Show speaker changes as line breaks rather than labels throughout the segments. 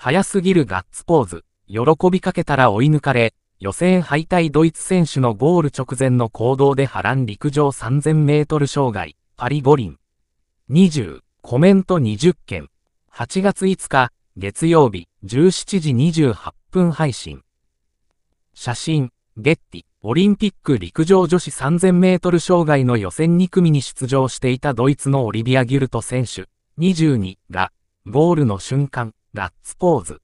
早すぎるガッツポーズ、喜びかけたら追い抜かれ、予選敗退ドイツ選手のゴール直前の行動で波乱陸上3000メートル障害、パリ五輪。20、コメント20件。8月5日、月曜日、17時28分配信。写真、ゲッティ、オリンピック陸上女子3000メートル障害の予選2組に出場していたドイツのオリビア・ギュルト選手、22が、ゴールの瞬間、ラッツポーズ。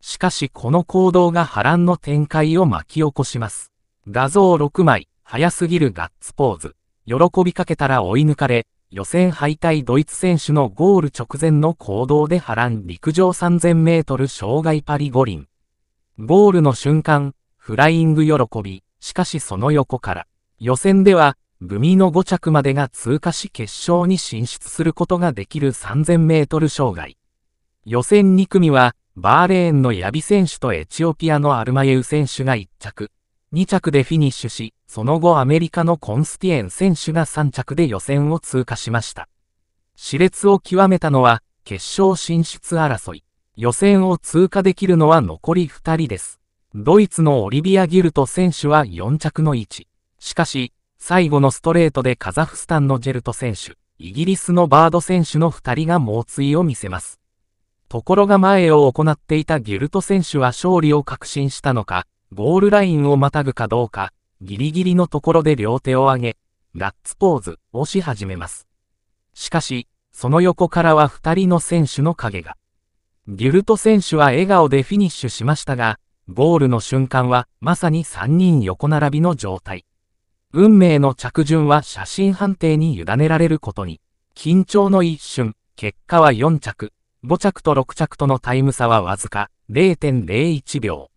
しかしこの行動が波乱の展開を巻き起こします。画像6枚、早すぎるガッツポーズ。喜びかけたら追い抜かれ、予選敗退ドイツ選手のゴール直前の行動で波乱陸上3000メートル障害パリ五輪。ゴールの瞬間、フライング喜び、しかしその横から、予選では、ミの5着までが通過し決勝に進出することができる3000メートル障害。予選2組は、バーレーンのヤビ選手とエチオピアのアルマユ選手が1着、2着でフィニッシュし、その後アメリカのコンスティエン選手が3着で予選を通過しました。熾烈を極めたのは、決勝進出争い。予選を通過できるのは残り2人です。ドイツのオリビア・ギルト選手は4着の位置。しかし、最後のストレートでカザフスタンのジェルト選手、イギリスのバード選手の2人が猛追を見せます。ところが前を行っていたギルト選手は勝利を確信したのか、ゴールラインをまたぐかどうか、ギリギリのところで両手を上げ、ガッツポーズをし始めます。しかし、その横からは二人の選手の影が。ギルト選手は笑顔でフィニッシュしましたが、ゴールの瞬間はまさに三人横並びの状態。運命の着順は写真判定に委ねられることに、緊張の一瞬、結果は4着。5着と6着とのタイム差はわずか0.01秒。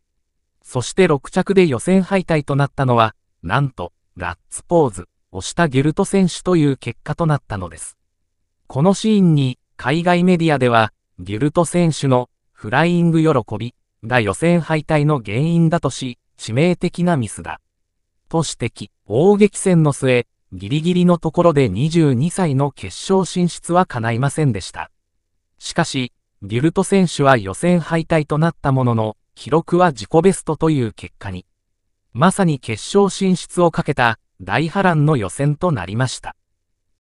そして6着で予選敗退となったのは、なんと、ガッツポーズ、をしたギュルト選手という結果となったのです。このシーンに、海外メディアでは、ギュルト選手のフライング喜びが予選敗退の原因だとし、致命的なミスだ。と指摘、大激戦の末、ギリギリのところで22歳の決勝進出は叶いませんでした。しかし、デュルト選手は予選敗退となったものの、記録は自己ベストという結果に。まさに決勝進出をかけた大波乱の予選となりました。